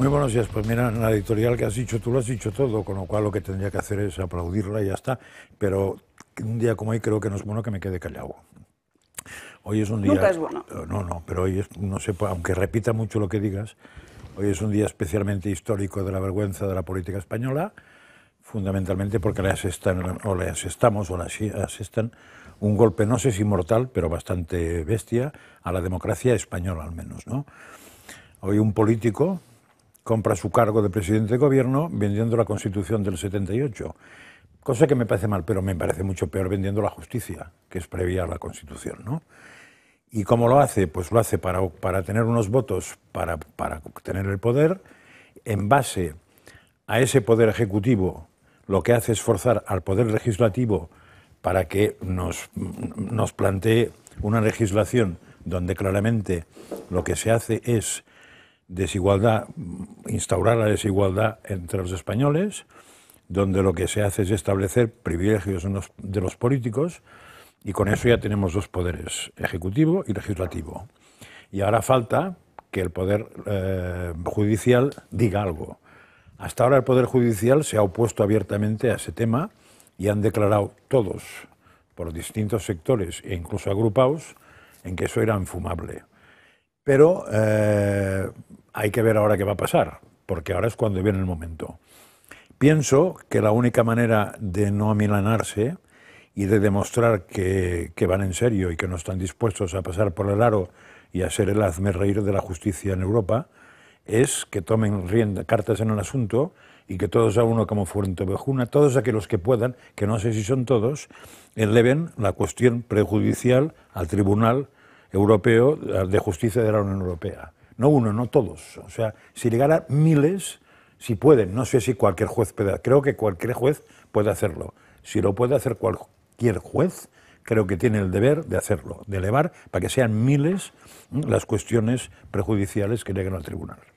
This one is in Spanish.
Muy buenos días. Pues mira, en la editorial que has dicho tú lo has dicho todo, con lo cual lo que tendría que hacer es aplaudirla y ya está. Pero un día como hoy creo que no es bueno que me quede callado. Hoy es un día. Nunca es bueno. Eh, no, no, pero hoy es, no sé, pues, aunque repita mucho lo que digas, hoy es un día especialmente histórico de la vergüenza de la política española, fundamentalmente porque le asestan, o le asestamos, o le asestan un golpe, no sé si mortal, pero bastante bestia, a la democracia española al menos, ¿no? Hoy un político, compra su cargo de presidente de gobierno vendiendo la Constitución del 78, cosa que me parece mal, pero me parece mucho peor vendiendo la justicia, que es previa a la Constitución, ¿no? ¿Y cómo lo hace? Pues lo hace para, para tener unos votos, para, para tener el poder, en base a ese poder ejecutivo, lo que hace es forzar al poder legislativo para que nos, nos plantee una legislación donde claramente lo que se hace es desigualdad, instaurar la desigualdad entre los españoles, donde lo que se hace es establecer privilegios de los políticos, y con eso ya tenemos dos poderes, ejecutivo y legislativo. Y ahora falta que el poder eh, judicial diga algo. Hasta ahora el poder judicial se ha opuesto abiertamente a ese tema y han declarado todos, por distintos sectores e incluso agrupados, en que eso era infumable. Pero eh, hay que ver ahora qué va a pasar, porque ahora es cuando viene el momento. Pienso que la única manera de no amilanarse y de demostrar que, van en serio y que no están dispuestos a pasar por el aro y a ser el hazme de la justicia en Europa es que tomen rienda, cartas en el asunto y que todos a uno como Fuentevejuna, todos aquellos que puedan, que no sé si son todos, eleven la cuestión prejudicial al Tribunal Europeo de Justicia de la Unión Europea no uno, no todos. O sea, si llegara miles, si pueden, no sé si cualquier juez puede, creo que cualquier juez puede hacerlo. Si lo puede hacer cualquier juez, creo que tiene el deber de hacerlo, de elevar para que sean miles las cuestiones prejudiciales que lleguen al tribunal.